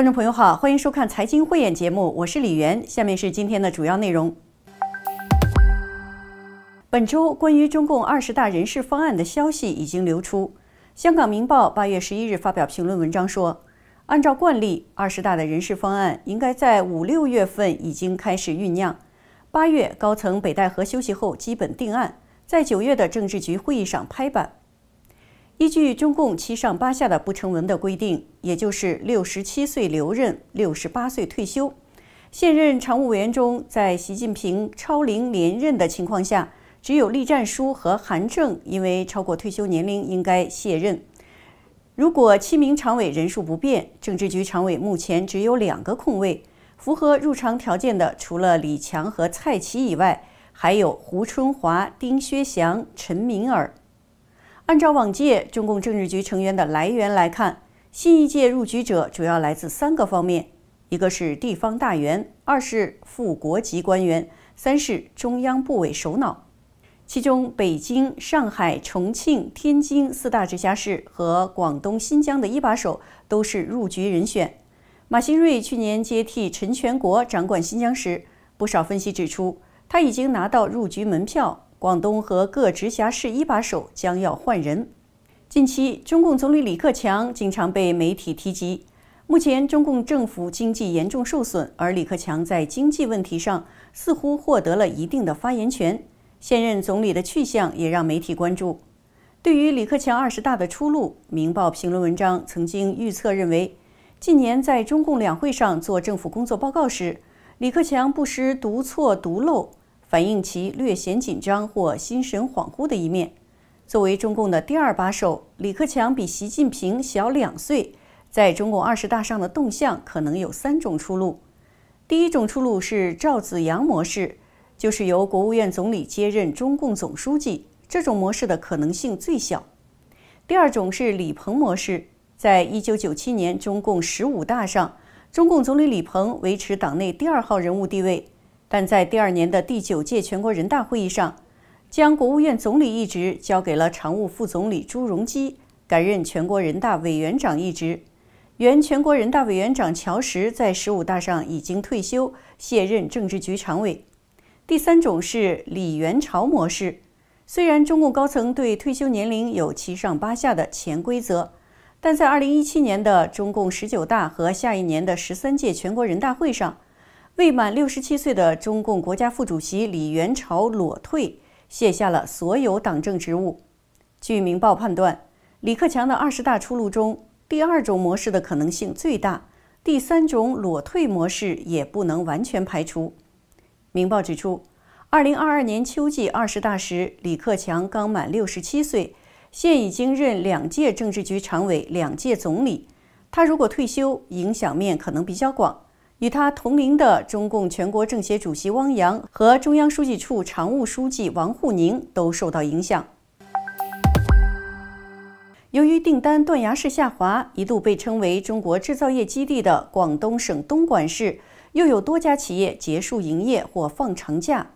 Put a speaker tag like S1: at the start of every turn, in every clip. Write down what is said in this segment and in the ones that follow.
S1: 观众朋友好，欢迎收看《财经慧眼》节目，我是李媛，下面是今天的主要内容。本周关于中共二十大人事方案的消息已经流出。香港《明报》八月十一日发表评论文章说，按照惯例，二十大的人事方案应该在五六月份已经开始酝酿，八月高层北戴河休息后基本定案，在九月的政治局会议上拍板。依据中共七上八下的不成文的规定，也就是六十七岁留任，六十八岁退休。现任常务委员中，在习近平超龄连任的情况下，只有栗战书和韩正因为超过退休年龄应该卸任。如果七名常委人数不变，政治局常委目前只有两个空位。符合入常条件的，除了李强和蔡奇以外，还有胡春华、丁薛祥、陈敏尔。按照往届中共政治局成员的来源来看，新一届入局者主要来自三个方面：一个是地方大员，二是副国级官员，三是中央部委首脑。其中，北京、上海、重庆、天津四大直辖市和广东、新疆的一把手都是入局人选。马新瑞去年接替陈全国掌管新疆时，不少分析指出，他已经拿到入局门票。广东和各直辖市一把手将要换人。近期，中共总理李克强经常被媒体提及。目前，中共政府经济严重受损，而李克强在经济问题上似乎获得了一定的发言权。现任总理的去向也让媒体关注。对于李克强二十大的出路，《明报》评论文章曾经预测认为，近年在中共两会上做政府工作报告时，李克强不时读错读漏。反映其略显紧张或心神恍惚的一面。作为中共的第二把手，李克强比习近平小两岁，在中共二十大上的动向可能有三种出路。第一种出路是赵紫阳模式，就是由国务院总理接任中共总书记，这种模式的可能性最小。第二种是李鹏模式，在一九九七年中共十五大上，中共总理李鹏维持党内第二号人物地位。但在第二年的第九届全国人大会议上，将国务院总理一职交给了常务副总理朱镕基，改任全国人大委员长一职。原全国人大委员长乔石在十五大上已经退休，卸任政治局常委。第三种是李元朝模式。虽然中共高层对退休年龄有七上八下的潜规则，但在二零一七年的中共十九大和下一年的十三届全国人大会上。未满六十七岁的中共国家副主席李元朝裸退，卸下了所有党政职务。据《明报》判断，李克强的二十大出路中，第二种模式的可能性最大，第三种裸退模式也不能完全排除。《明报》指出，二零二二年秋季二十大时，李克强刚满六十七岁，现已经任两届政治局常委、两届总理，他如果退休，影响面可能比较广。与他同龄的中共全国政协主席汪洋和中央书记处常务书记王沪宁都受到影响。由于订单断崖式下滑，一度被称为中国制造业基地的广东省东莞市，又有多家企业结束营业或放长假。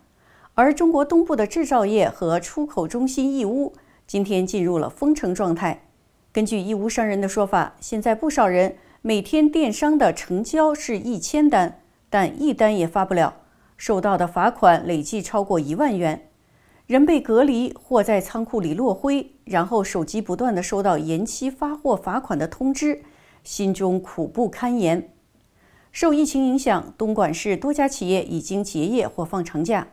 S1: 而中国东部的制造业和出口中心义乌，今天进入了封城状态。根据义乌商人的说法，现在不少人。每天电商的成交是一千单，但一单也发不了，受到的罚款累计超过一万元，人被隔离或在仓库里落灰，然后手机不断的收到延期发货罚款的通知，心中苦不堪言。受疫情影响，东莞市多家企业已经结业或放长假。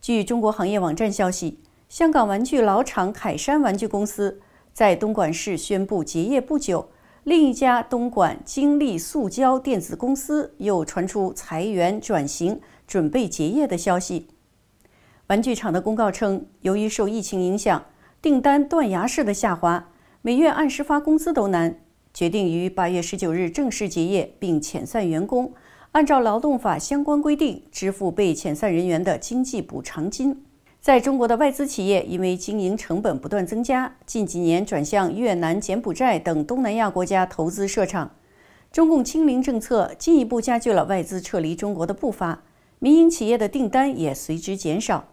S1: 据中国行业网站消息，香港玩具老厂凯山玩具公司在东莞市宣布结业不久。另一家东莞金利塑胶电子公司又传出裁员、转型、准备结业的消息。玩具厂的公告称，由于受疫情影响，订单断崖式的下滑，每月按时发工资都难，决定于八月十九日正式结业并遣散员工，按照劳动法相关规定支付被遣散人员的经济补偿金。在中国的外资企业因为经营成本不断增加，近几年转向越南、柬埔寨等东南亚国家投资设厂。中共清零政策进一步加剧了外资撤离中国的步伐，民营企业的订单也随之减少。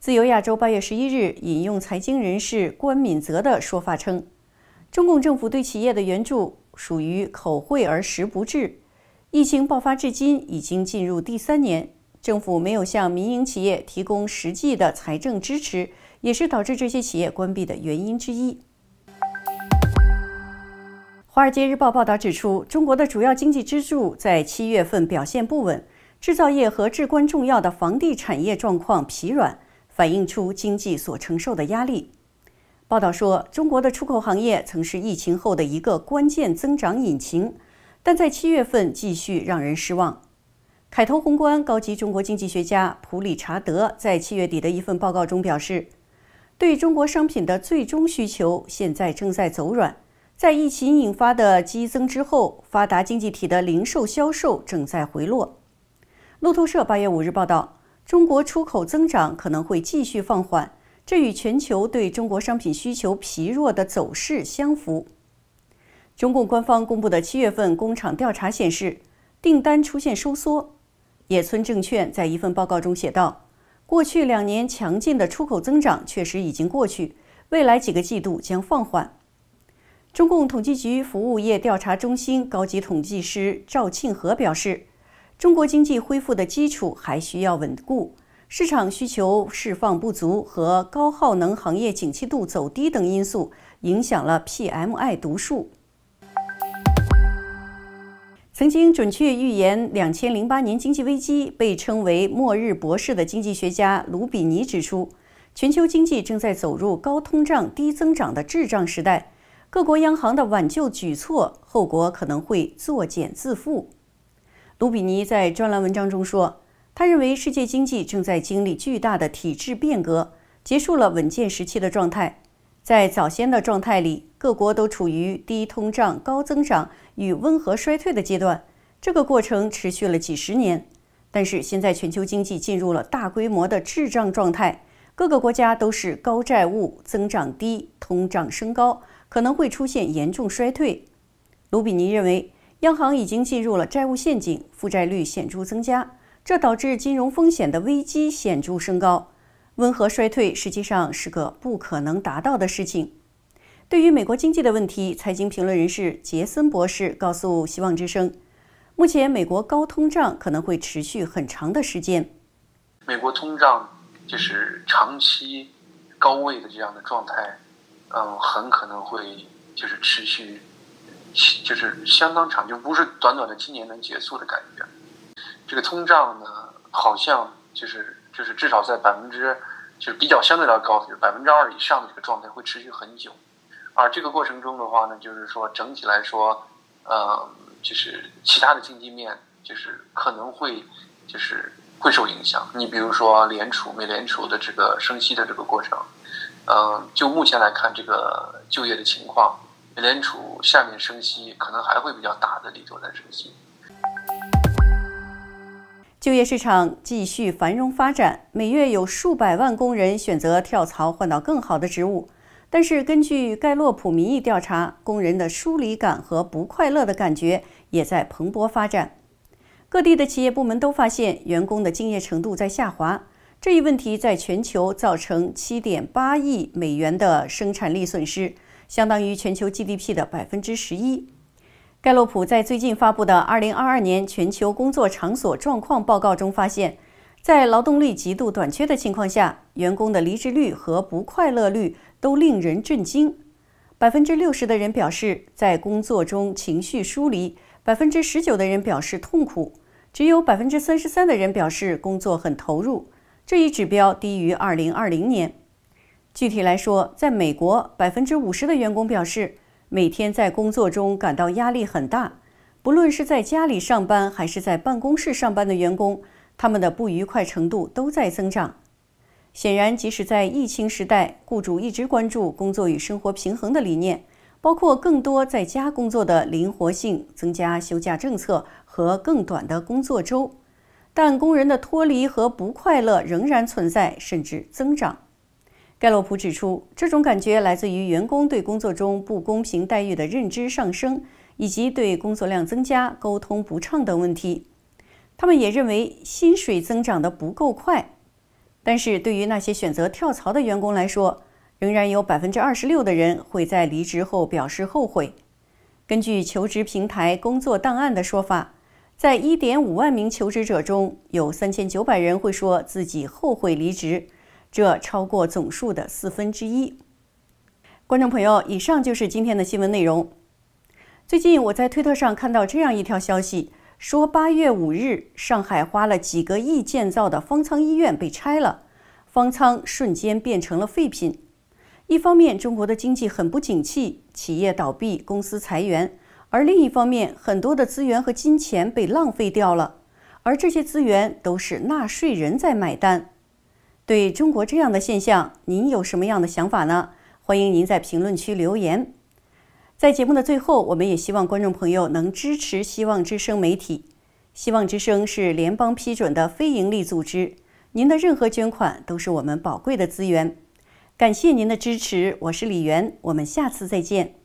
S1: 自由亚洲八月十一日引用财经人士关敏泽的说法称，中共政府对企业的援助属于口惠而实不至，疫情爆发至今已经进入第三年。政府没有向民营企业提供实际的财政支持，也是导致这些企业关闭的原因之一。《华尔街日报》报道指出，中国的主要经济支柱在七月份表现不稳，制造业和至关重要的房地产业状况疲软，反映出经济所承受的压力。报道说，中国的出口行业曾是疫情后的一个关键增长引擎，但在七月份继续让人失望。凯投宏观高级中国经济学家普里查德在七月底的一份报告中表示，对中国商品的最终需求现在正在走软。在疫情引发的激增之后，发达经济体的零售销售正在回落。路透社八月五日报道，中国出口增长可能会继续放缓，这与全球对中国商品需求疲弱的走势相符。中共官方公布的七月份工厂调查显示，订单出现收缩。野村证券在一份报告中写道：“过去两年强劲的出口增长确实已经过去，未来几个季度将放缓。”中共统计局服务业调查中心高级统计师赵庆和表示：“中国经济恢复的基础还需要稳固，市场需求释放不足和高耗能行业景气度走低等因素影响了 PMI 读数。”曾经准确预言2008年经济危机，被称为“末日博士”的经济学家卢比尼指出，全球经济正在走入高通胀、低增长的滞胀时代，各国央行的挽救举措后果可能会作茧自缚。卢比尼在专栏文章中说，他认为世界经济正在经历巨大的体制变革，结束了稳健时期的状态。在早先的状态里，各国都处于低通胀、高增长与温和衰退的阶段，这个过程持续了几十年。但是现在全球经济进入了大规模的滞胀状态，各个国家都是高债务、增长低、通胀升高，可能会出现严重衰退。卢比尼认为，央行已经进入了债务陷阱，负债率显著增加，这导致金融风险的危机显著升高。温和衰退实际上是个不可能达到的事情。对于美国经济的问题，财经评论人士杰森博士告诉《希望之声》，目前美国高通胀可能会持续很长的时间。美国通胀就是长期高位的这样的状态，嗯，很可能会就是持续，就是相当长，就不是短短的今年能结束的感觉。这个通胀呢，好像就是就是至少在百分之。就是比较相对来高，就是百分之二以上的这个状态会持续很久，而这个过程中的话呢，就是说整体来说，嗯，就是其他的经济面就是可能会就是会受影响。你比如说联储、美联储的这个升息的这个过程，嗯，就目前来看，这个就业的情况，美联储下面升息可能还会比较大的力度在升息。就业市场继续繁荣发展，每月有数百万工人选择跳槽换到更好的职务。但是，根据盖洛普民意调查，工人的疏离感和不快乐的感觉也在蓬勃发展。各地的企业部门都发现，员工的敬业程度在下滑。这一问题在全球造成7.8亿美元的生产力损失，相当于全球 GDP 的百分之十一。盖洛普在最近发布的2022年全球工作场所状况报告中发现，在劳动力极度短缺的情况下，员工的离职率和不快乐率都令人震惊。百分之六十的人表示在工作中情绪疏离，百分之十九的人表示痛苦，只有百分之三十三的人表示工作很投入。这一指标低于2020年。具体来说，在美国，百分之五十的员工表示。每天在工作中感到压力很大，不论是在家里上班还是在办公室上班的员工，他们的不愉快程度都在增长。显然，即使在疫情时代，雇主一直关注工作与生活平衡的理念，包括更多在家工作的灵活性、增加休假政策和更短的工作周，但工人的脱离和不快乐仍然存在，甚至增长。盖洛普指出，这种感觉来自于员工对工作中不公平待遇的认知上升，以及对工作量增加、沟通不畅等问题。他们也认为薪水增长的不够快。但是对于那些选择跳槽的员工来说，仍然有百分之二十六的人会在离职后表示后悔。根据求职平台工作档案的说法，在一点五万名求职者中，有三千九百人会说自己后悔离职。这超过总数的四分之一。观众朋友，以上就是今天的新闻内容。最近我在推特上看到这样一条消息，说八月五日，上海花了几个亿建造的方舱医院被拆了，方舱瞬间变成了废品。一方面，中国的经济很不景气，企业倒闭，公司裁员；而另一方面，很多的资源和金钱被浪费掉了，而这些资源都是纳税人在买单。对中国这样的现象，您有什么样的想法呢？欢迎您在评论区留言。在节目的最后，我们也希望观众朋友能支持希望之声媒体。希望之声是联邦批准的非营利组织，您的任何捐款都是我们宝贵的资源。感谢您的支持，我是李媛，我们下次再见。